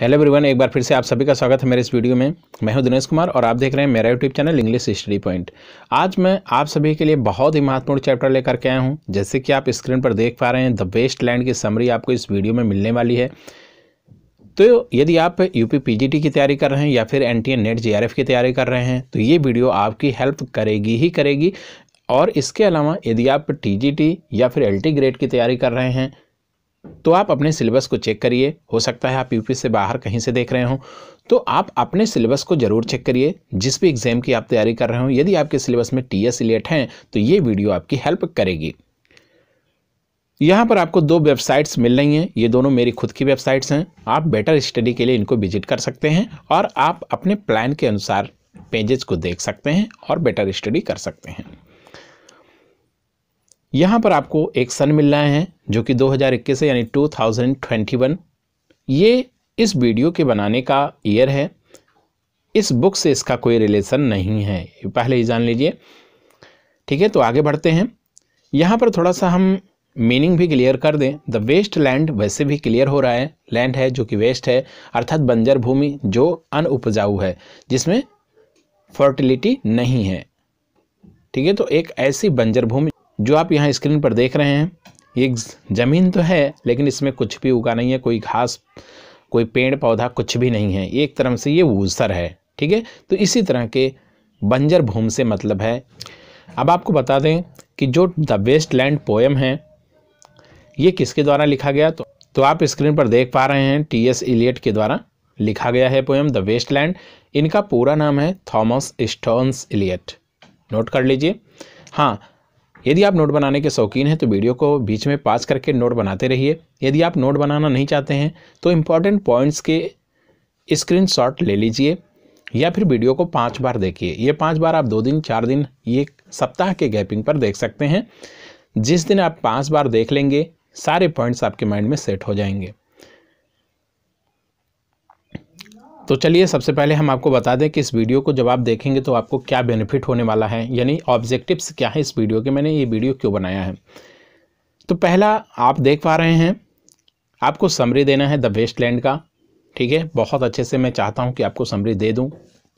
hello everyone एक बार फिर से आप सभी का स्वागत है मेरे इस वीडियो में मैं हूं दिनेश कुमार और आप देख रहे हैं मेरा YouTube channel English study point आज मैं आप सभी के लिए बहुत ही महत्वपूर्ण चैप्टर लेकर के आया हूं जैसे कि आप स्क्रीन पर देख पा रहे हैं द वेस्ट लैंड की समरी आपको इस वीडियो में मिलने वाली है तो यदि आप यू पी की तैयारी कर रहे हैं या फिर एन टी नेट एफ की तैयारी कर रहे हैं तो ये वीडियो आपकी हेल्प करेगी ही करेगी और इसके अलावा यदि आप टी या फिर एल ग्रेड की तैयारी कर रहे हैं तो आप अपने सिलेबस को चेक करिए हो सकता है आप यूपी से बाहर कहीं से देख रहे हो तो आप अपने सिलेबस को जरूर चेक करिए जिस भी एग्ज़ाम की आप तैयारी कर रहे हो यदि आपके सिलेबस में टी एस इलेट हैं तो ये वीडियो आपकी हेल्प करेगी यहाँ पर आपको दो वेबसाइट्स मिल रही हैं ये दोनों मेरी खुद की वेबसाइट्स हैं आप बेटर स्टडी के लिए इनको विजिट कर सकते हैं और आप अपने प्लान के अनुसार पेजेस को देख सकते हैं और बेटर स्टडी कर सकते हैं यहाँ पर आपको एक सन मिल रहा है जो कि 2021 से यानी 2021 ये इस वीडियो के बनाने का ईयर है इस बुक से इसका कोई रिलेशन नहीं है पहले ही जान लीजिए ठीक है तो आगे बढ़ते हैं यहाँ पर थोड़ा सा हम मीनिंग भी क्लियर कर दें द वेस्ट लैंड वैसे भी क्लियर हो रहा है लैंड है जो कि वेस्ट है अर्थात बंजर भूमि जो अन उपजाऊ है जिसमें फर्टिलिटी नहीं है ठीक है तो एक ऐसी बंजर भूमि जो आप यहाँ स्क्रीन पर देख रहे हैं ये ज़मीन तो है लेकिन इसमें कुछ भी उगा नहीं है कोई घास कोई पेड़ पौधा कुछ भी नहीं है एक तरह से ये ऊसर है ठीक है तो इसी तरह के बंजर भूम से मतलब है अब आपको बता दें कि जो द वेस्ट लैंड पोएम है ये किसके द्वारा लिखा गया तो तो आप स्क्रीन पर देख पा रहे हैं टी एस इलियट के द्वारा लिखा गया है पोएम द वेस्ट लैंड इनका पूरा नाम है थॉमस स्टोन्स इलियट नोट कर लीजिए हाँ यदि आप नोट बनाने के शौकीन हैं तो वीडियो को बीच में पास करके नोट बनाते रहिए यदि आप नोट बनाना नहीं चाहते हैं तो इम्पॉर्टेंट पॉइंट्स के स्क्रीन ले लीजिए या फिर वीडियो को पाँच बार देखिए ये पाँच बार आप दो दिन चार दिन ये सप्ताह के गैपिंग पर देख सकते हैं जिस दिन आप पाँच बार देख लेंगे सारे पॉइंट्स आपके माइंड में सेट हो जाएंगे तो चलिए सबसे पहले हम आपको बता दें कि इस वीडियो को जब आप देखेंगे तो आपको क्या बेनिफिट होने वाला है यानी ऑब्जेक्टिव्स क्या है इस वीडियो के मैंने ये वीडियो क्यों बनाया है तो पहला आप देख पा रहे हैं आपको समरी देना है द वेस्ट लैंड का ठीक है बहुत अच्छे से मैं चाहता हूँ कि आपको समरी दे दूँ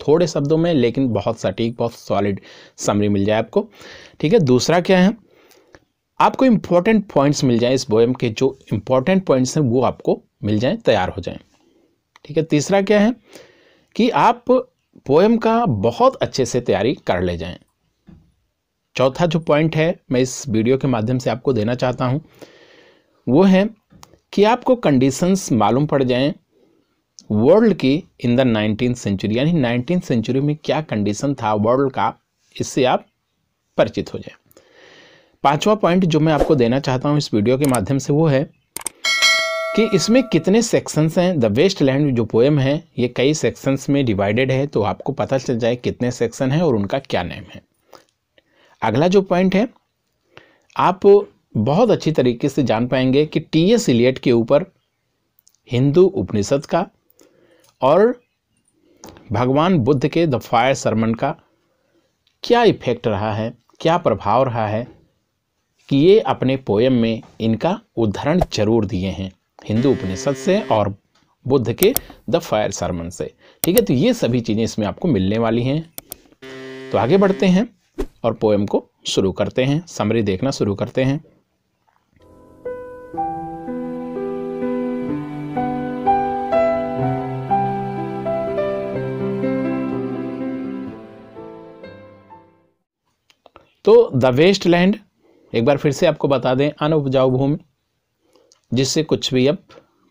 थोड़े शब्दों में लेकिन बहुत सटीक बहुत सॉलिड समरी मिल जाए आपको ठीक है दूसरा क्या है आपको इम्पॉर्टेंट पॉइंट्स मिल जाए इस बोएम के जो इम्पॉर्टेंट पॉइंट्स हैं वो आपको मिल जाएँ तैयार हो जाएँ ठीक है तीसरा क्या है कि आप पोएम का बहुत अच्छे से तैयारी कर ले जाएं चौथा जो पॉइंट है मैं इस वीडियो के माध्यम से आपको देना चाहता हूं वो है कि आपको कंडीशंस मालूम पड़ जाएं वर्ल्ड की इन द नाइनटीन सेंचुरी यानी नाइनटीन सेंचुरी में क्या कंडीशन था वर्ल्ड का इससे आप परिचित हो जाए पांचवा पॉइंट जो मैं आपको देना चाहता हूँ इस वीडियो के माध्यम से वो है कि इसमें कितने सेक्शंस हैं द वेस्ट लैंड जो पोएम है ये कई सेक्शंस में डिवाइडेड है तो आपको पता चल जाए कितने सेक्शन हैं और उनका क्या नेम है अगला जो पॉइंट है आप बहुत अच्छी तरीके से जान पाएंगे कि टी एस इलियट के ऊपर हिंदू उपनिषद का और भगवान बुद्ध के द फायर सरमन का क्या इफेक्ट रहा है क्या प्रभाव रहा है कि ये अपने पोएम में इनका उदाहरण जरूर दिए हैं हिंदू उपनिषद से और बुद्ध के द फायर सरमन से ठीक है तो ये सभी चीज़ें इसमें आपको मिलने वाली हैं तो आगे बढ़ते हैं और पोएम को शुरू करते हैं समरी देखना शुरू करते हैं तो द वेस्ट लैंड एक बार फिर से आपको बता दें अनुपजाऊ भूमि जिससे कुछ भी अब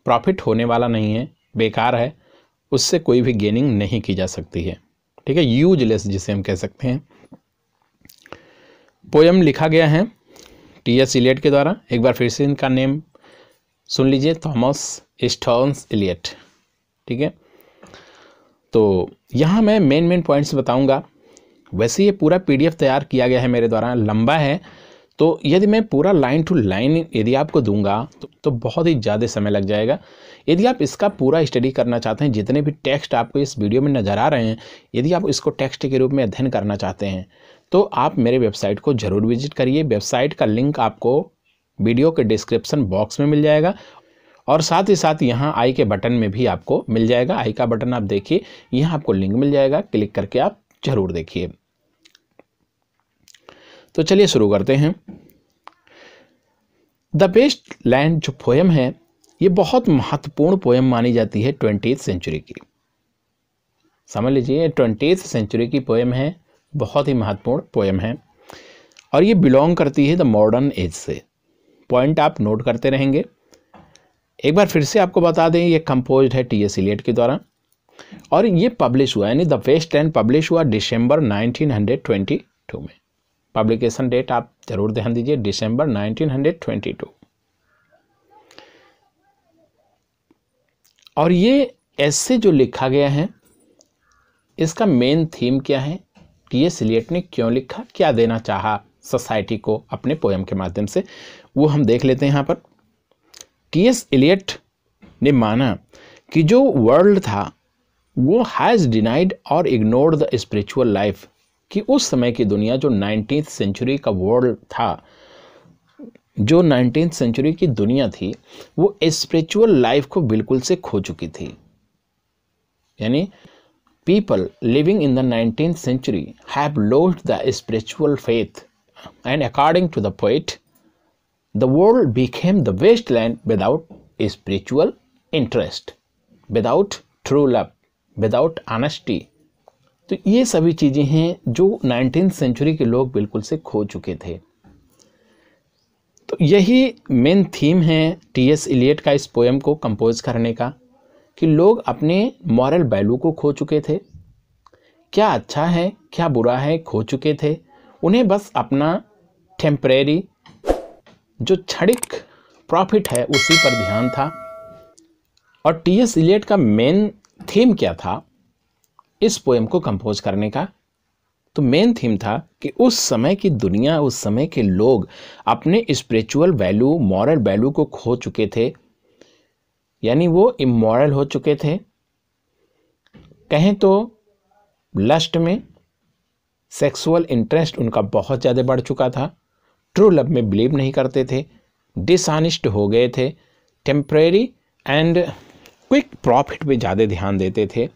प्रॉफिट होने वाला नहीं है बेकार है उससे कोई भी गेनिंग नहीं की जा सकती है ठीक है यूजलेस जिसे हम कह सकते हैं पोयम लिखा गया है टी एस इलियट के द्वारा एक बार फिर से इनका नेम सुन लीजिए थॉमस स्टॉन्स इलियट ठीक है तो यहाँ मैं मेन मेन पॉइंट्स बताऊँगा वैसे ये पूरा पीडीएफ तैयार किया गया है मेरे द्वारा लंबा है तो यदि मैं पूरा लाइन टू लाइन यदि आपको दूंगा तो, तो बहुत ही ज़्यादा समय लग जाएगा यदि आप इसका पूरा स्टडी करना चाहते हैं जितने भी टेक्स्ट आपको इस वीडियो में नज़र आ रहे हैं यदि आप इसको टेक्स्ट के रूप में अध्ययन करना चाहते हैं तो आप मेरे वेबसाइट को ज़रूर विजिट करिए वेबसाइट का लिंक आपको वीडियो के डिस्क्रिप्सन बॉक्स में मिल जाएगा और साथ ही साथ यहाँ आई के बटन में भी आपको मिल जाएगा आई का बटन आप देखिए यहाँ आपको लिंक मिल जाएगा क्लिक करके आप ज़रूर देखिए तो चलिए शुरू करते हैं द बेस्ट लैंड जो पोएम है ये बहुत महत्वपूर्ण पोएम मानी जाती है ट्वेंटी सेंचुरी की समझ लीजिए ट्वेंटी सेंचुरी की पोएम है बहुत ही महत्वपूर्ण पोएम है और ये बिलोंग करती है द मॉडर्न एज से पॉइंट आप नोट करते रहेंगे एक बार फिर से आपको बता दें ये कंपोज है टी एस इलेट के द्वारा और ये पब्लिश हुआ यानी द वेस्ट लैंड पब्लिश हुआ दिसंबर 1922 में पब्लिकेशन डेट आप जरूर ध्यान दीजिए दिसंबर 1922 और ये ऐसे जो लिखा गया है इसका मेन थीम क्या है कि ये सिलियट ने क्यों लिखा क्या देना चाहा सोसाइटी को अपने पोएम के माध्यम से वो हम देख लेते हैं यहाँ पर टी एस इलियट ने माना कि जो वर्ल्ड था वो हैज़ डिनाइड और इग्नोर्ड द स्पिरिचुअल लाइफ कि उस समय की दुनिया जो नाइनटीन सेंचुरी का वर्ल्ड था जो नाइनटीन सेंचुरी की दुनिया थी वो स्पिरिचुअल लाइफ को बिल्कुल से खो चुकी थी यानी people living in the nineteen century have lost the spiritual faith and according to the poet the world became the waste land without spiritual interest without true love without honesty तो ये सभी चीज़ें हैं जो नाइनटीन सेंचुरी के लोग बिल्कुल से खो चुके थे तो यही मेन थीम है टी एस इलियट का इस पोएम को कंपोज करने का कि लोग अपने मॉरल वैल्यू को खो चुके थे क्या अच्छा है क्या बुरा है खो चुके थे उन्हें बस अपना टेम्परेरी जो क्षणिक प्रॉफिट है उसी पर ध्यान था और टी एस इलियट का मेन थीम क्या था इस पोएम को कंपोज करने का तो मेन थीम था कि उस समय की दुनिया उस समय के लोग अपने स्पिरिचुअल वैल्यू मॉरल वैल्यू को खो चुके थे यानी वो इमोरल हो चुके थे कहें तो लस्ट में सेक्सुअल इंटरेस्ट उनका बहुत ज़्यादा बढ़ चुका था ट्रू लव में बिलीव नहीं करते थे डिसऑनिस्ट हो गए थे टेम्प्रेरी एंड क्विक प्रॉफिट पे ज़्यादा ध्यान देते थे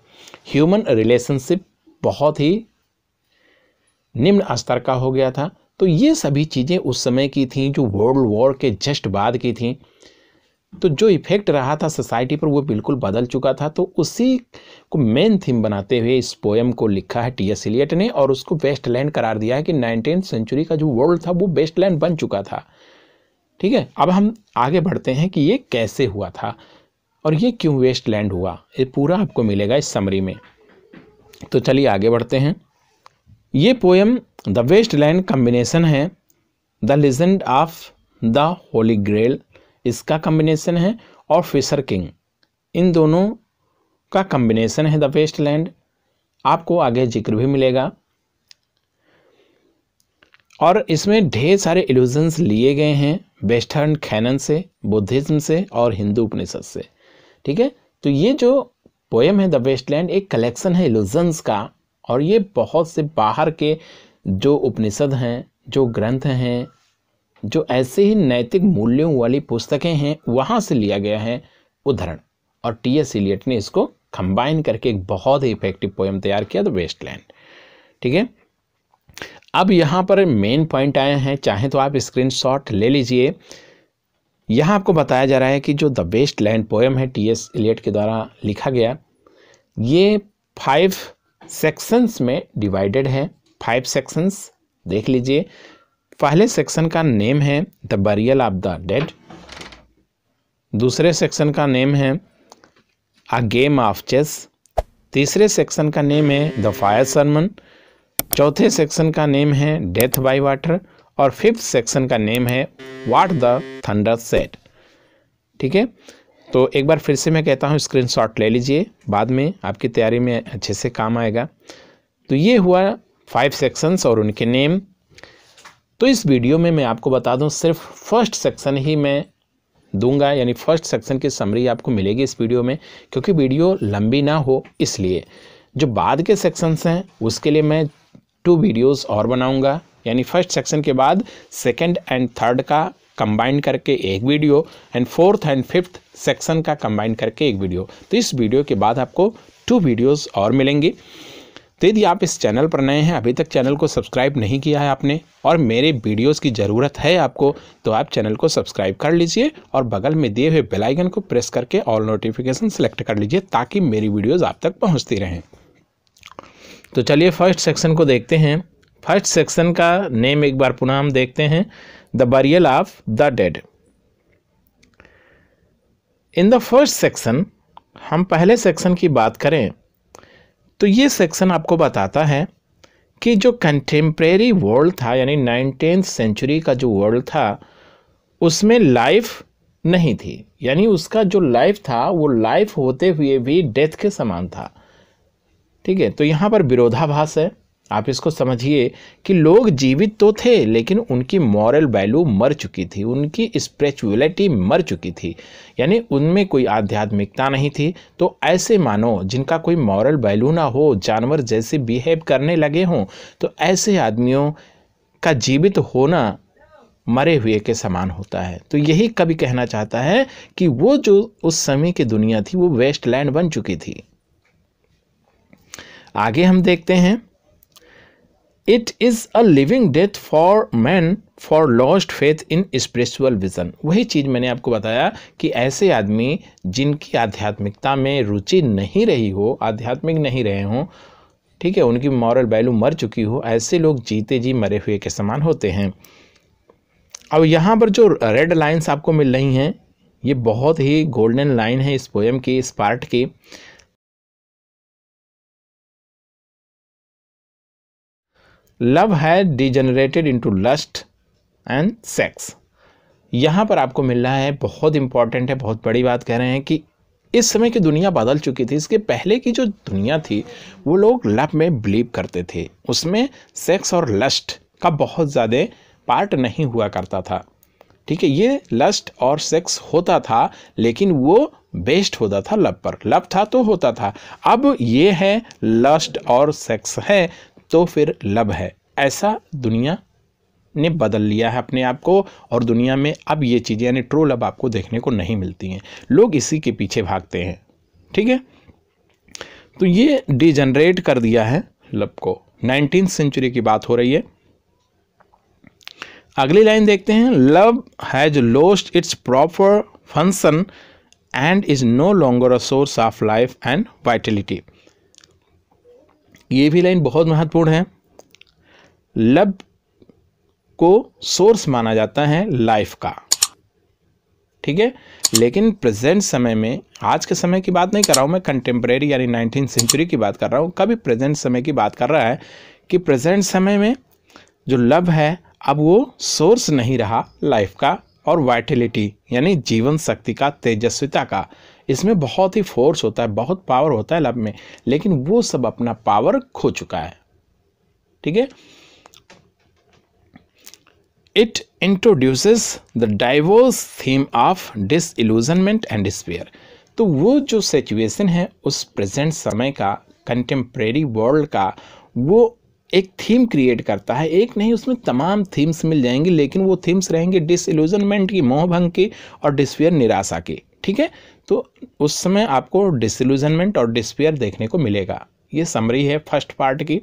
ह्यूमन रिलेशनशिप बहुत ही निम्न स्तर का हो गया था तो ये सभी चीज़ें उस समय की थी जो वर्ल्ड वॉर के जस्ट बाद की थी तो जो इफेक्ट रहा था सोसाइटी पर वो बिल्कुल बदल चुका था तो उसी को मेन थीम बनाते हुए इस पोएम को लिखा है टी एस एलियट ने और उसको वेस्ट लैंड करार दिया है कि नाइनटीन सेंचुरी का जो वर्ल्ड था वो वेस्ट लैंड बन चुका था ठीक है अब हम आगे बढ़ते हैं कि ये कैसे हुआ था और ये क्यों वेस्ट लैंड हुआ ये पूरा आपको मिलेगा इस समरी में तो चलिए आगे बढ़ते हैं ये poem the waste land combination है the legend of the holy grail इसका कम्बिनेसन है और फिशर किंग इन दोनों का कम्बिनेसन है द वेस्ट लैंड आपको आगे जिक्र भी मिलेगा और इसमें ढेर सारे इल्यूजन्स लिए गए हैं वेस्टर्न खैनन से बुद्धिज़्म से और हिंदू उपनिषद से ठीक है तो ये जो पोएम है द वेस्टलैंड एक कलेक्शन है इल्यूजन्स का और ये बहुत से बाहर के जो उपनिषद हैं जो ग्रंथ हैं जो ऐसे ही नैतिक मूल्यों वाली पुस्तकें हैं वहाँ से लिया गया है उदाहरण और टी एस इलियट ने इसको कंबाइन करके एक बहुत ही इफेक्टिव पोएम तैयार किया द वेस्टलैंड ठीक है अब यहाँ पर मेन पॉइंट आए हैं चाहे तो आप स्क्रीनशॉट ले लीजिए यहाँ आपको बताया जा रहा है कि जो द बेस्ट लैंड पोएम है टी एस एलियट के द्वारा लिखा गया ये फाइव सेक्शंस में डिवाइडेड है फाइव सेक्शंस देख लीजिए पहले सेक्शन का नेम है the burial of the dead दूसरे सेक्शन का नेम है अ गेम ऑफ चेस तीसरे सेक्शन का नेम है द फायर सरमन चौथे सेक्शन का नेम है डेथ बाय वाटर और फिफ्थ सेक्शन का नेम है वाट द थंडर सेट ठीक है तो एक बार फिर से मैं कहता हूँ स्क्रीनशॉट ले लीजिए बाद में आपकी तैयारी में अच्छे से काम आएगा तो ये हुआ फाइव सेक्शंस और उनके नेम तो इस वीडियो में मैं आपको बता दूं सिर्फ फर्स्ट सेक्शन ही मैं दूंगा यानी फर्स्ट सेक्शन की समरी आपको मिलेगी इस वीडियो में क्योंकि वीडियो लंबी ना हो इसलिए जो बाद के सेक्शंस हैं उसके लिए मैं टू वीडियोस और बनाऊंगा यानी फर्स्ट सेक्शन के बाद सेकंड एंड थर्ड का कंबाइंड करके एक video and fourth and fifth section का कंबाइंड करके एक वीडियो तो इस वीडियो के बाद आपको टू वीडियोस और मिलेंगे तो यदि आप इस चैनल पर नए हैं अभी तक चैनल को सब्सक्राइब नहीं किया है आपने और मेरे वीडियोस की ज़रूरत है आपको तो आप चैनल को सब्सक्राइब कर लीजिए और बगल में दिए हुए बेलाइकन को प्रेस करके ऑल नोटिफिकेशन सेलेक्ट कर लीजिए ताकि मेरी वीडियोज़ आप तक पहुँचती रहें तो चलिए फर्स्ट सेक्शन को देखते हैं फर्स्ट सेक्शन का नेम एक बार पुनः हम देखते हैं the burial of the dead in the first section हम पहले सेक्शन की बात करें तो ये सेक्शन आपको बताता है कि जो कंटेम्प्रेरी वर्ल्ड था यानी नाइनटीन सेंचुरी का जो वर्ल्ड था उसमें लाइफ नहीं थी यानी उसका जो लाइफ था वो लाइफ होते हुए भी डेथ के समान था ठीक है तो यहाँ पर विरोधाभास है आप इसको समझिए कि लोग जीवित तो थे लेकिन उनकी मॉरल वैल्यू मर चुकी थी उनकी स्पिरिचुअलिटी मर चुकी थी यानी उनमें कोई आध्यात्मिकता नहीं थी तो ऐसे मानो जिनका कोई मॉरल वैल्यू ना हो जानवर जैसे बिहेव करने लगे हों तो ऐसे आदमियों का जीवित होना मरे हुए के समान होता है तो यही कभी कहना चाहता है कि वो जो उस समय की दुनिया थी वो वेस्टलैंड बन चुकी थी आगे हम देखते हैं it is a living death for man for lost faith in spiritual vision वही चीज़ मैंने आपको बताया कि ऐसे आदमी जिनकी आध्यात्मिकता में रुचि नहीं रही हो आध्यात्मिक नहीं रहे हों ठीक है उनकी मॉरल वैल्यू मर चुकी हो ऐसे लोग जीते जी मरे हुए के समान होते हैं अब यहाँ पर जो रेड लाइन्स आपको मिल रही हैं ये बहुत ही गोल्डन लाइन है इस पोएम की इस पार्ट की लव है degenerated into lust and sex यहाँ पर आपको मिल रहा है बहुत इंपॉर्टेंट है बहुत बड़ी बात कह रहे हैं कि इस समय की दुनिया बदल चुकी थी इसके पहले की जो दुनिया थी वो लोग लव में बिलीव करते थे उसमें सेक्स और लस्ट का बहुत ज़्यादा पार्ट नहीं हुआ करता था ठीक है ये लस्ट और सेक्स होता था लेकिन वो बेस्ड होता था लव पर लव था तो होता था अब ये है लस्ट और सेक्स है तो फिर लब है ऐसा दुनिया ने बदल लिया है अपने आप को और दुनिया में अब ये चीज़ें यानी ट्रोल अब आपको देखने को नहीं मिलती हैं लोग इसी के पीछे भागते हैं ठीक है तो ये डिजनरेट कर दिया है लब को नाइनटीन सेंचुरी की बात हो रही है अगली लाइन देखते हैं love has lost its proper function and is no longer a source of life and vitality ये भी लाइन बहुत महत्वपूर्ण है लब को सोर्स माना जाता है लाइफ का ठीक है लेकिन प्रेजेंट समय में आज के समय की बात नहीं कर रहा हूँ मैं कंटेम्प्रेरी यानी नाइनटीन सेंचुरी की बात कर रहा हूँ कभी प्रेजेंट समय की बात कर रहा है कि प्रेजेंट समय में जो लव है अब वो सोर्स नहीं रहा लाइफ का और वाइटिलिटी यानी जीवन शक्ति का तेजस्विता का इसमें बहुत ही फोर्स होता है बहुत पावर होता है लव में लेकिन वो सब अपना पावर खो चुका है ठीक है it introduces the divorce theme of disillusionment and despair तो वो जो सिचुएशन है उस प्रेजेंट समय का कंटेम्प्रेरी वर्ल्ड का वो एक थीम क्रिएट करता है एक नहीं उसमें तमाम थीम्स मिल जाएंगी लेकिन वो थीम्स रहेंगे डिस इल्यूजनमेंट की मोहभंग की और डिस्पेयर निराशा की ठीक है तो उस समय आपको डिसल्यूजनमेंट और डिस्पेयर देखने को मिलेगा ये समरी है फर्स्ट पार्ट की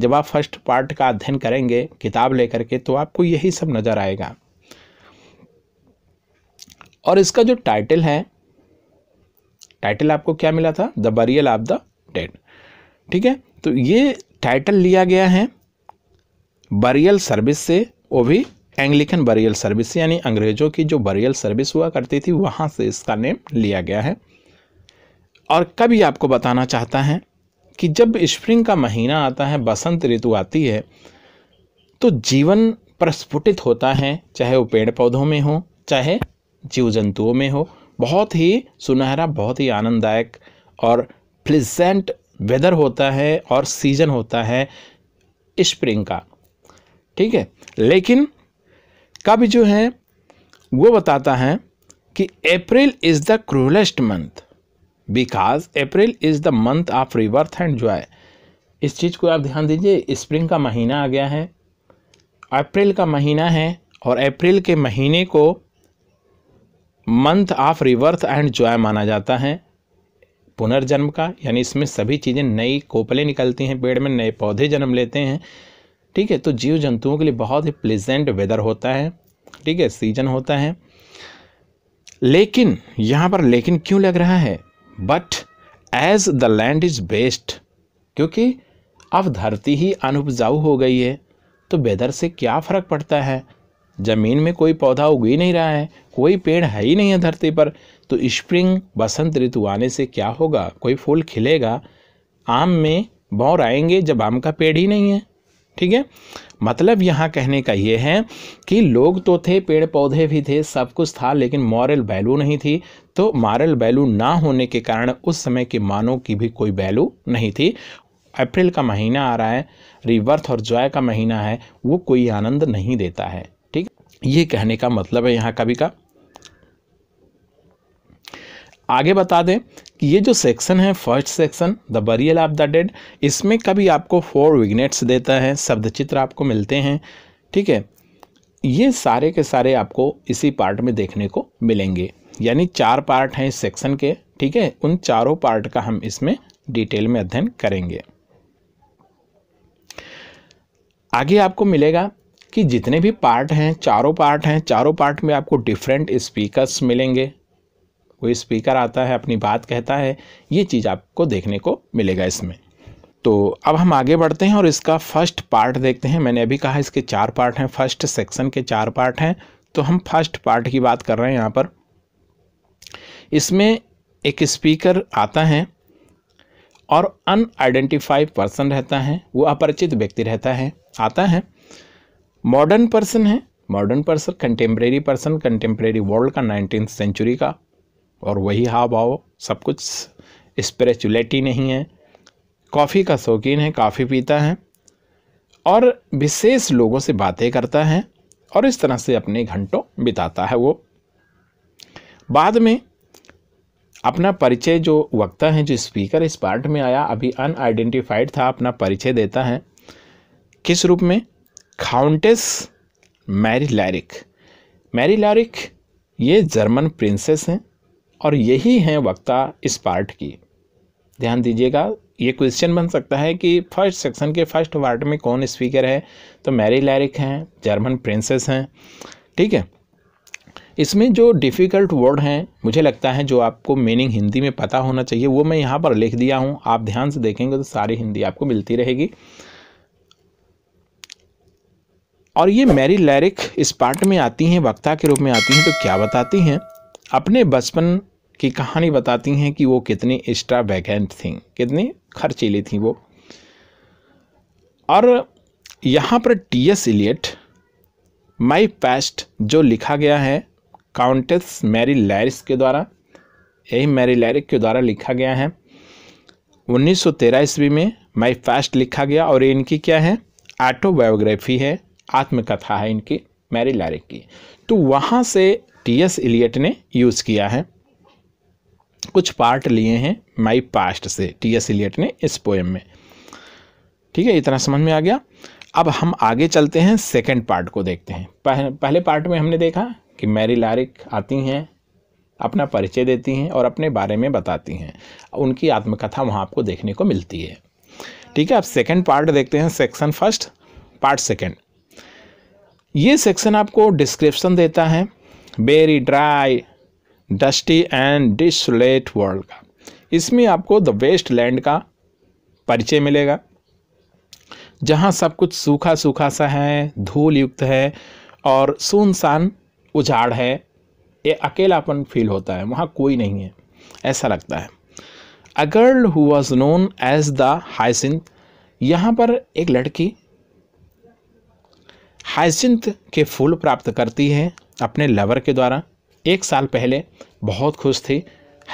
जब आप फर्स्ट पार्ट का अध्ययन करेंगे किताब लेकर के तो आपको यही सब नज़र आएगा और इसका जो टाइटल है टाइटल आपको क्या मिला था the burial of the dead ठीक है तो ये टाइटल लिया गया है बरियल सर्विस से वो भी एंग्लिकन बरियल सर्विस यानी अंग्रेज़ों की जो बरियल सर्विस हुआ करती थी वहाँ से इसका नेम लिया गया है और कब ये आपको बताना चाहता है कि जब स्प्रिंग का महीना आता है बसंत ऋतु आती है तो जीवन प्रस्फुटित होता है चाहे वो पेड़ पौधों में हो चाहे जीव जंतुओं में हो बहुत ही सुनहरा बहुत ही आनंददायक और प्लेजेंट वेदर होता है और सीजन होता है स्प्रिंग का ठीक है लेकिन का भी जो है वो बताता है कि April is the cruellest month because April is the month of rebirth and joy इस चीज़ को आप ध्यान दीजिए स्प्रिंग का महीना आ गया है अप्रैल का महीना है और अप्रैल के महीने को month of rebirth and joy माना जाता है पुनर्जन्म का यानी इसमें सभी चीज़ें नई कोपले निकलती हैं पेड़ में नए पौधे जन्म लेते हैं ठीक है तो जीव जंतुओं के लिए बहुत ही प्लेजेंट वेदर होता है ठीक है सीजन होता है लेकिन यहाँ पर लेकिन क्यों लग रहा है but as the land is waste क्योंकि अब धरती ही अनुपजाऊ हो गई है तो वेदर से क्या फ़र्क पड़ता है ज़मीन में कोई पौधा उग ही नहीं रहा है कोई पेड़ है ही नहीं है धरती पर तो स्प्रिंग बसंत ऋतु आने से क्या होगा कोई फूल खिलेगा आम में बौर आएंगे जब आम का पेड़ ही नहीं है ठीक है मतलब यहाँ कहने का ये है कि लोग तो थे पेड़ पौधे भी थे सब कुछ था लेकिन मॉरल वैल्यू नहीं थी तो मॉरल वैल्यू ना होने के कारण उस समय के मानव की भी कोई वैल्यू नहीं थी अप्रैल का महीना आ रहा है रिवर्थ और जॉय का महीना है वो कोई आनंद नहीं देता है ठीक ये कहने का मतलब है यहाँ कभी का आगे बता दें कि ये जो सेक्शन है first section the burial of the dead इसमें कभी आपको फोर विग्नेट्स देता है शब्द चित्र आपको मिलते हैं ठीक है ये सारे के सारे आपको इसी पार्ट में देखने को मिलेंगे यानी चार पार्ट हैं इस सेक्शन के ठीक है उन चारों पार्ट का हम इसमें डिटेल में अध्ययन करेंगे आगे आपको मिलेगा कि जितने भी पार्ट हैं चारों पार्ट हैं चारों पार्ट में आपको डिफरेंट स्पीकर्स मिलेंगे कोई स्पीकर आता है अपनी बात कहता है ये चीज़ आपको देखने को मिलेगा इसमें तो अब हम आगे बढ़ते हैं और इसका फर्स्ट पार्ट देखते हैं मैंने अभी कहा इसके चार पार्ट हैं फर्स्ट सेक्शन के चार पार्ट हैं तो हम फर्स्ट पार्ट की बात कर रहे हैं यहाँ पर इसमें एक स्पीकर आता है और अनआइडेंटिफाइड पर्सन रहता है वो अपरिचित व्यक्ति रहता है आता है मॉडर्न पर्सन है modern person contemporary person contemporary world का नाइनटीन सेंचुरी का और वही हाव भाव सब कुछ स्पिरिचुअलिटी नहीं है कॉफ़ी का शौकीन है कॉफ़ी पीता है और विशेष लोगों से बातें करता है और इस तरह से अपने घंटों बिताता है वो बाद में अपना परिचय जो वक्ता है जो स्पीकर इस पार्ट में आया अभी अनआइडेंटिफाइड था अपना परिचय देता है किस रूप में खाउंटेस मैरी लैरिक मैरी लैरिक ये जर्मन प्रिंसेस हैं और यही हैं वक्ता इस पार्ट की ध्यान दीजिएगा ये क्वेश्चन बन सकता है कि फर्स्ट सेक्शन के फर्स्ट पार्ट में कौन स्पीकर है तो मैरी लैरिक हैं जर्मन प्रिंसेस हैं ठीक है इसमें जो डिफ़िकल्ट वर्ड हैं मुझे लगता है जो आपको मीनिंग हिंदी में पता होना चाहिए वो मैं यहाँ पर लिख दिया हूँ आप ध्यान से देखेंगे तो सारी हिंदी आपको मिलती रहेगी और ये मैरी लैरिक इस पार्ट में आती हैं वक्ता के रूप में आती हैं तो क्या बताती हैं अपने बचपन की कहानी बताती हैं कि वो कितने एक्स्ट्रा वैकेंट थी कितने खर्चीली थी वो और यहाँ पर T S Eliot my past जो लिखा गया है काउंटेस मैरी लैरिस के द्वारा यही मैरी लैरिक के द्वारा लिखा गया है 1913 ईस्वी में माई फैस्ट लिखा गया और इनकी क्या है ऑटोबायोग्राफी है आत्मकथा है इनकी मैरी लैरिक की तो वहाँ से टी एस इलियट ने यूज़ किया है कुछ पार्ट लिए हैं माई पास्ट से टी एस इलियट ने इस पोएम में ठीक है इतना समझ में आ गया अब हम आगे चलते हैं सेकंड पार्ट को देखते हैं पह, पहले पार्ट में हमने देखा कि मैरी लारिक आती हैं अपना परिचय देती हैं और अपने बारे में बताती हैं उनकी आत्मकथा वहाँ आपको देखने को मिलती है ठीक है अब सेकंड पार्ट देखते हैं सेक्शन फर्स्ट पार्ट सेकंड ये सेक्शन आपको डिस्क्रिप्शन देता है very dry dusty and desolate world का इसमें आपको द वेस्ट लैंड का परिचय मिलेगा जहाँ सब कुछ सूखा सूखा सा है धूल युक्त है और सुनसान उजाड़ है ये अकेलापन फील होता है वहाँ कोई नहीं है ऐसा लगता है a girl who was known as the hyacinth यहाँ पर एक लड़की हाइसिंथ के फूल प्राप्त करती है अपने लवर के द्वारा एक साल पहले बहुत खुश थी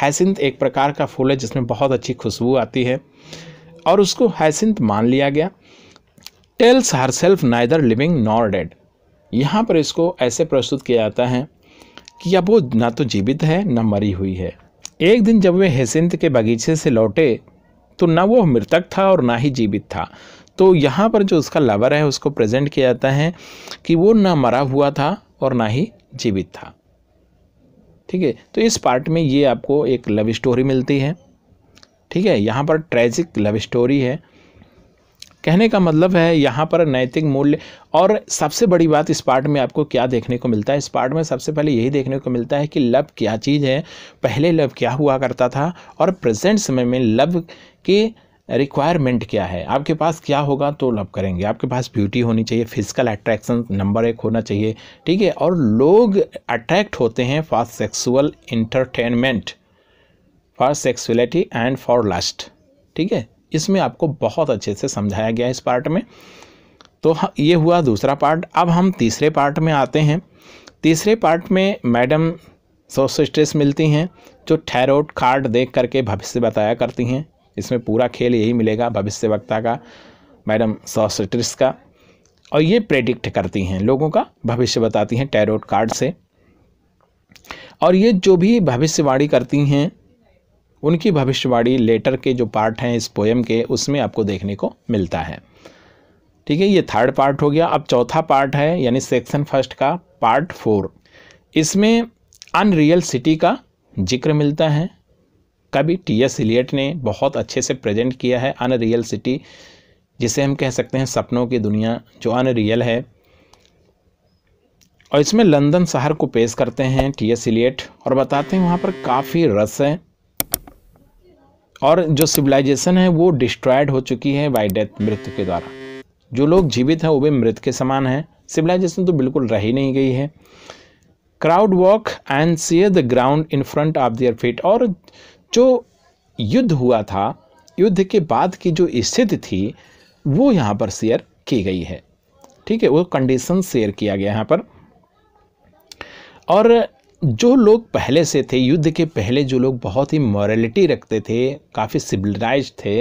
हाइसिंथ एक प्रकार का फूल है जिसमें बहुत अच्छी खुशबू आती है और उसको हाइसिंथ मान लिया गया tells herself neither living nor dead यहाँ पर इसको ऐसे प्रस्तुत किया जाता है कि अब वो ना तो जीवित है ना मरी हुई है एक दिन जब वे हेसिंत के बगीचे से लौटे तो ना वो मृतक था और ना ही जीवित था तो यहाँ पर जो उसका लवर है उसको प्रेजेंट किया जाता है कि वो ना मरा हुआ था और ना ही जीवित था ठीक है तो इस पार्ट में ये आपको एक लव स्टोरी मिलती है ठीक है यहाँ पर ट्रेजिक लव स्टोरी है कहने का मतलब है यहाँ पर नैतिक मूल्य और सबसे बड़ी बात इस पार्ट में आपको क्या देखने को मिलता है इस पार्ट में सबसे पहले यही देखने को मिलता है कि लव क्या चीज़ है पहले लव क्या हुआ करता था और प्रेजेंट समय में लव के रिक्वायरमेंट क्या है आपके पास क्या होगा तो लव करेंगे आपके पास ब्यूटी होनी चाहिए फिजिकल अट्रैक्शन नंबर एक होना चाहिए ठीक है और लोग अट्रैक्ट होते हैं for sexual entertainment for sexuality and for lust ठीक है इसमें आपको बहुत अच्छे से समझाया गया इस पार्ट में तो ये हुआ दूसरा पार्ट अब हम तीसरे पार्ट में आते हैं तीसरे पार्ट में मैडम सोशो स्ट्रेस मिलती हैं जो थैरोड कार्ड देख करके भविष्य बताया करती हैं इसमें पूरा खेल यही मिलेगा भविष्य वक्ता का मैडम सॉस्ट्रिस का और ये प्रेडिक्ट करती हैं लोगों का भविष्य बताती हैं टैरोट कार्ड से और ये जो भी भविष्यवाणी करती हैं उनकी भविष्यवाणी लेटर के जो पार्ट हैं इस पोएम के उसमें आपको देखने को मिलता है ठीक है ये थर्ड पार्ट हो गया अब चौथा पार्ट है यानी सेक्शन फर्स्ट का पार्ट फोर इसमें अनरियल सिटी का जिक्र मिलता है का भी टी एस इलियट ने बहुत अच्छे से प्रेजेंट किया है अनरियल सिटी जिसे हम कह सकते हैं सपनों की दुनिया जो अनरियल है और इसमें लंदन शहर को पेश करते हैं टी एस इलियट और बताते हैं वहाँ पर काफ़ी रस है और जो सिविलाइजेशन है वो डिस्ट्रॉयड हो चुकी है बाई डेथ मृत्यु के द्वारा जो लोग जीवित हैं वो भी मृत के समान हैं सिविलाइजेशन तो बिल्कुल रह ही नहीं गई है crowd walk and sear the ground in front of their feet और जो युद्ध हुआ था युद्ध के बाद की जो स्थिति थी वो यहाँ पर शेयर की गई है ठीक है वो कंडीशन शेयर किया गया यहाँ पर और जो लोग पहले से थे युद्ध के पहले जो लोग बहुत ही मॉरलिटी रखते थे काफ़ी सिविलाइज थे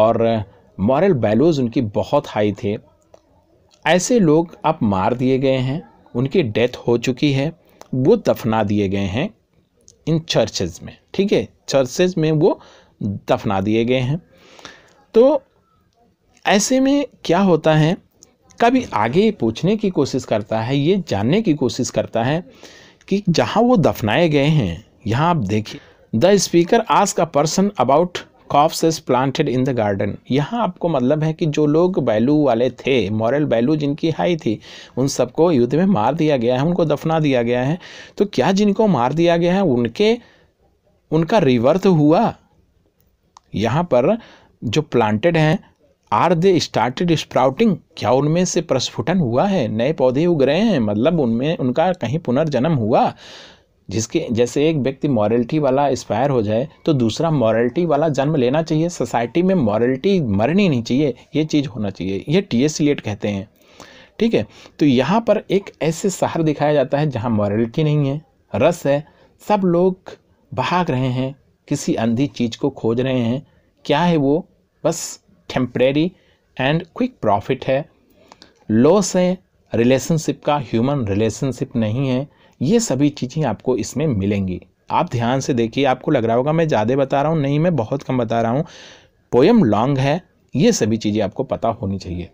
और मॉरल वैल्यूज़ उनकी बहुत हाई थे ऐसे लोग अब मार दिए गए हैं उनकी डेथ हो चुकी है वो दफना दिए गए हैं इन चर्चेज़ में ठीक है चर्चेज में वो दफना दिए गए हैं तो ऐसे में क्या होता है कभी आगे पूछने की कोशिश करता है ये जानने की कोशिश करता है कि जहाँ वो दफनाए गए हैं यहाँ आप देखिए the speaker ask a person about corpse is planted in the garden यहाँ आपको मतलब है कि जो लोग बैलू वाले थे मॉरल बैलू जिनकी हाई थी उन सबको युद्ध में मार दिया गया है उनको दफना दिया गया है तो क्या जिनको मार दिया गया है उनके उनका रिवर्थ हुआ यहाँ पर जो प्लांटेड हैं आर दे स्टार्टेड स्प्राउटिंग क्या उनमें से प्रस्फुटन हुआ है नए पौधे उग रहे हैं मतलब उनमें उनका कहीं पुनर्जन्म हुआ जिसके जैसे एक व्यक्ति मॉरलिटी वाला एक्सपायर हो जाए तो दूसरा मॉरलिटी वाला जन्म लेना चाहिए सोसाइटी में मॉरलिटी मरनी नहीं चाहिए ये चीज़ होना चाहिए ये टी एस कहते हैं ठीक है तो यहाँ पर एक ऐसे शहर दिखाया जाता है जहाँ मॉरलिटी नहीं है रस है सब लोग भाग रहे हैं किसी अंधी चीज़ को खोज रहे हैं क्या है वो बस टेम्प्रेरी एंड क्विक प्रॉफिट है लॉस है रिलेशनशिप का ह्यूमन रिलेशनशिप नहीं है ये सभी चीज़ें आपको इसमें मिलेंगी आप ध्यान से देखिए आपको लग रहा होगा मैं ज़्यादा बता रहा हूँ नहीं मैं बहुत कम बता रहा हूँ पोएम लॉन्ग है ये सभी चीज़ें आपको पता होनी चाहिए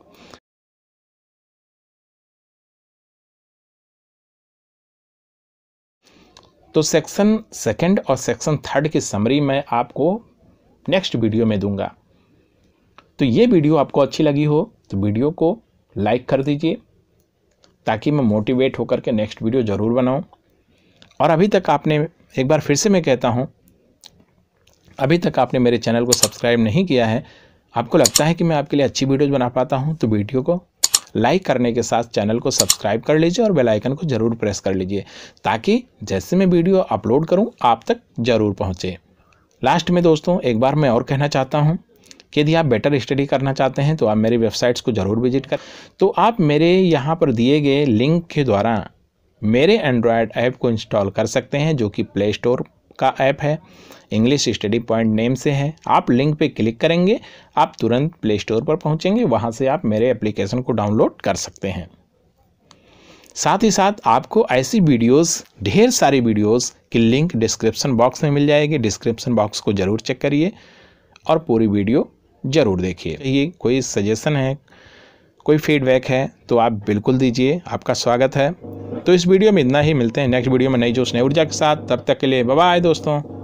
तो सेक्शन सेकंड और सेक्शन थर्ड की समरी मैं आपको नेक्स्ट वीडियो में दूंगा तो ये वीडियो आपको अच्छी लगी हो तो वीडियो को लाइक कर दीजिए ताकि मैं मोटिवेट होकर के नेक्स्ट वीडियो ज़रूर बनाऊं और अभी तक आपने एक बार फिर से मैं कहता हूं अभी तक आपने मेरे चैनल को सब्सक्राइब नहीं किया है आपको लगता है कि मैं आपके लिए अच्छी वीडियोज़ बना पाता हूँ तो वीडियो को लाइक करने के साथ चैनल को सब्सक्राइब कर लीजिए और बेलाइकन को ज़रूर प्रेस कर लीजिए ताकि जैसे मैं वीडियो अपलोड करूँ आप तक ज़रूर पहुँचे लास्ट में दोस्तों एक बार मैं और कहना चाहता हूँ कि यदि आप बेटर स्टडी करना चाहते हैं तो आप मेरी वेबसाइट्स को ज़रूर विजिट कर तो आप मेरे यहाँ पर दिए गए लिंक के द्वारा मेरे एंड्रॉयड ऐप को इंस्टॉल कर सकते हैं जो कि प्ले स्टोर का ऐप है इंग्लिश स्टडी पॉइंट नेम से है आप लिंक पे क्लिक करेंगे आप तुरंत प्ले स्टोर पर पहुंचेंगे वहां से आप मेरे एप्लीकेशन को डाउनलोड कर सकते हैं साथ ही साथ आपको ऐसी वीडियोस ढेर सारी वीडियोस की लिंक डिस्क्रिप्शन बॉक्स में मिल जाएगी डिस्क्रिप्शन बॉक्स को ज़रूर चेक करिए और पूरी वीडियो ज़रूर देखिए ये कोई सजेशन है कोई फीडबैक है तो आप बिल्कुल दीजिए आपका स्वागत है तो इस वीडियो में इतना ही मिलते हैं नेक्स्ट वीडियो में नई जोश नई ऊर्जा के साथ तब तक के लिए बाय दोस्तों